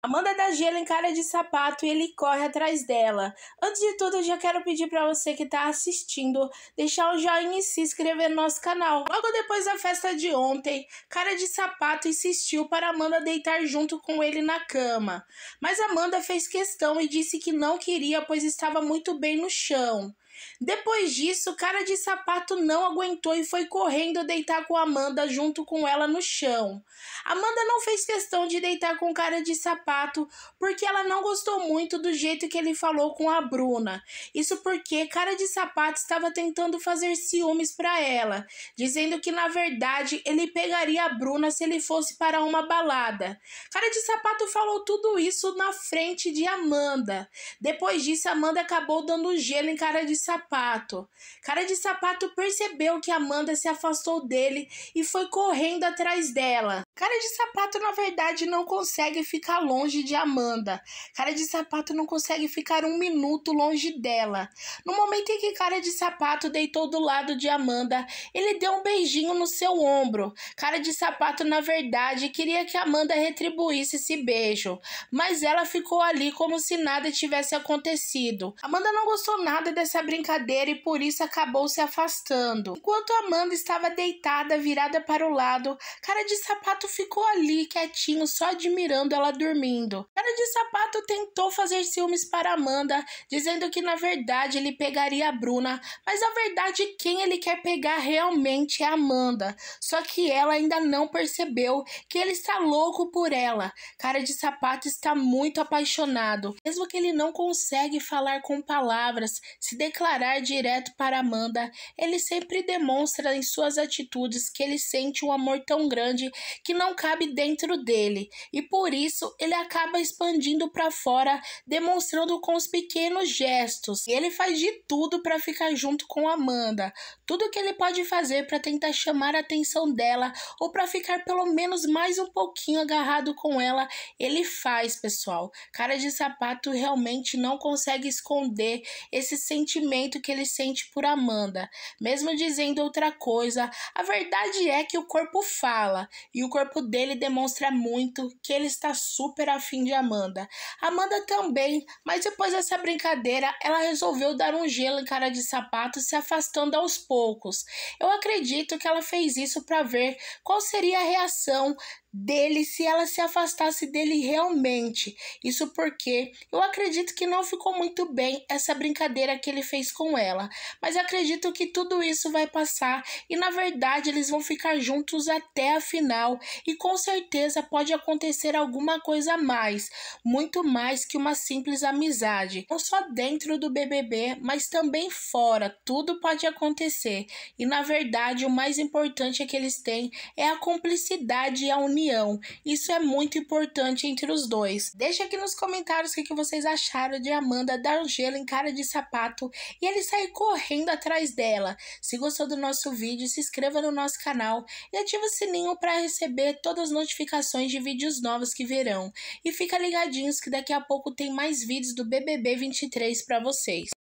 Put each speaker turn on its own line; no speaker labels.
Amanda dá gelo em cara de sapato e ele corre atrás dela. Antes de tudo, eu já quero pedir para você que está assistindo deixar um joinha e se inscrever no nosso canal. Logo depois da festa de ontem, cara de sapato insistiu para Amanda deitar junto com ele na cama. Mas Amanda fez questão e disse que não queria, pois estava muito bem no chão. Depois disso, cara de sapato não aguentou e foi correndo deitar com Amanda junto com ela no chão. Amanda não fez questão de deitar com cara de sapato porque ela não gostou muito do jeito que ele falou com a Bruna. Isso porque cara de sapato estava tentando fazer ciúmes para ela, dizendo que na verdade ele pegaria a Bruna se ele fosse para uma balada. Cara de sapato falou tudo isso na frente de Amanda. Depois disso, Amanda acabou dando gelo em cara de sapato sapato. Cara de sapato percebeu que Amanda se afastou dele e foi correndo atrás dela. Cara de sapato, na verdade, não consegue ficar longe de Amanda. Cara de sapato não consegue ficar um minuto longe dela. No momento em que cara de sapato deitou do lado de Amanda, ele deu um beijinho no seu ombro. Cara de sapato, na verdade, queria que Amanda retribuísse esse beijo, mas ela ficou ali como se nada tivesse acontecido. Amanda não gostou nada dessa brincadeira e por isso acabou se afastando. Enquanto Amanda estava deitada, virada para o lado, cara de sapato ficou ali quietinho, só admirando ela dormindo. Cara de sapato tentou fazer ciúmes para Amanda, dizendo que na verdade ele pegaria a Bruna, mas a verdade quem ele quer pegar realmente é Amanda. Só que ela ainda não percebeu que ele está louco por ela. Cara de sapato está muito apaixonado, mesmo que ele não consegue falar com palavras, se declarar direto para Amanda, ele sempre demonstra em suas atitudes que ele sente um amor tão grande que não cabe dentro dele e por isso ele acaba expandindo para fora, demonstrando com os pequenos gestos. E ele faz de tudo para ficar junto com Amanda, tudo que ele pode fazer para tentar chamar a atenção dela ou para ficar pelo menos mais um pouquinho agarrado com ela, ele faz, pessoal. Cara de sapato realmente não consegue esconder esse sentimento que ele sente por Amanda, mesmo dizendo outra coisa. A verdade é que o corpo fala e o corpo corpo dele demonstra muito que ele está super afim de Amanda. Amanda também, mas depois dessa brincadeira, ela resolveu dar um gelo em cara de sapato, se afastando aos poucos. Eu acredito que ela fez isso para ver qual seria a reação dele se ela se afastasse dele realmente. Isso porque eu acredito que não ficou muito bem essa brincadeira que ele fez com ela, mas acredito que tudo isso vai passar e na verdade eles vão ficar juntos até a final e com certeza pode acontecer alguma coisa a mais, muito mais que uma simples amizade. Não só dentro do BBB, mas também fora, tudo pode acontecer. E na verdade o mais importante é que eles têm é a cumplicidade e a unidade união. Isso é muito importante entre os dois. Deixa aqui nos comentários o que vocês acharam de Amanda dar um gelo em cara de sapato e ele sair correndo atrás dela. Se gostou do nosso vídeo, se inscreva no nosso canal e ativa o sininho para receber todas as notificações de vídeos novos que virão. E fica ligadinhos que daqui a pouco tem mais vídeos do BBB 23 para vocês.